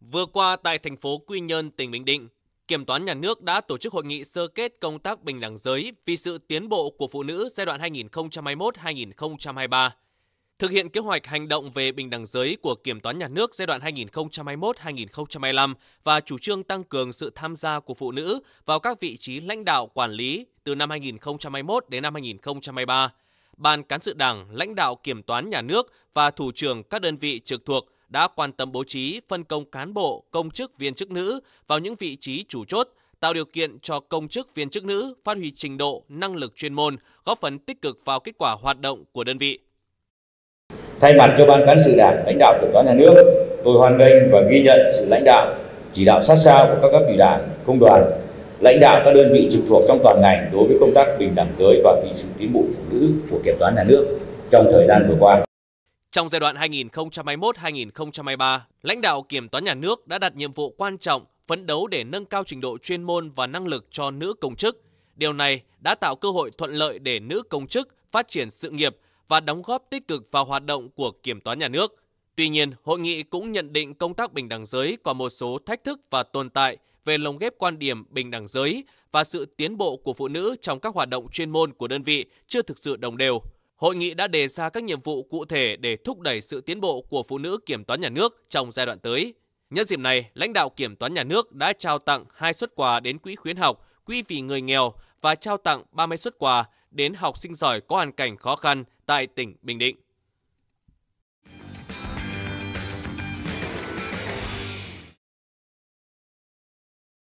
Vừa qua tại thành phố Quy Nhơn, tỉnh Bình Định, Kiểm toán nhà nước đã tổ chức hội nghị sơ kết công tác bình đẳng giới vì sự tiến bộ của phụ nữ giai đoạn 2021-2023. Thực hiện kế hoạch hành động về bình đẳng giới của Kiểm toán nhà nước giai đoạn 2021-2025 và chủ trương tăng cường sự tham gia của phụ nữ vào các vị trí lãnh đạo quản lý từ năm 2021 đến năm 2023. Ban cán sự Đảng, lãnh đạo Kiểm toán nhà nước và thủ trưởng các đơn vị trực thuộc – đã quan tâm bố trí, phân công cán bộ, công chức viên chức nữ vào những vị trí chủ chốt, tạo điều kiện cho công chức viên chức nữ phát huy trình độ, năng lực chuyên môn, góp phần tích cực vào kết quả hoạt động của đơn vị. Thay mặt cho Ban Cán sự Đảng, lãnh đạo Kiểm toán Nhà nước, tôi hoan nghênh và ghi nhận sự lãnh đạo, chỉ đạo sát sao của các cấp ủy đảng, công đoàn, lãnh đạo các đơn vị trực thuộc trong toàn ngành đối với công tác bình đẳng giới và vì sự tiến bộ phụ nữ của Kiểm toán Nhà nước trong thời gian vừa qua. Trong giai đoạn 2021-2023, lãnh đạo Kiểm toán Nhà nước đã đặt nhiệm vụ quan trọng phấn đấu để nâng cao trình độ chuyên môn và năng lực cho nữ công chức. Điều này đã tạo cơ hội thuận lợi để nữ công chức phát triển sự nghiệp và đóng góp tích cực vào hoạt động của Kiểm toán Nhà nước. Tuy nhiên, hội nghị cũng nhận định công tác bình đẳng giới có một số thách thức và tồn tại về lồng ghép quan điểm bình đẳng giới và sự tiến bộ của phụ nữ trong các hoạt động chuyên môn của đơn vị chưa thực sự đồng đều. Hội nghị đã đề ra các nhiệm vụ cụ thể để thúc đẩy sự tiến bộ của phụ nữ kiểm toán nhà nước trong giai đoạn tới. Nhân dịp này, lãnh đạo kiểm toán nhà nước đã trao tặng 2 suất quà đến quỹ khuyến học, quỹ vì người nghèo và trao tặng 30 suất quà đến học sinh giỏi có hoàn cảnh khó khăn tại tỉnh Bình Định.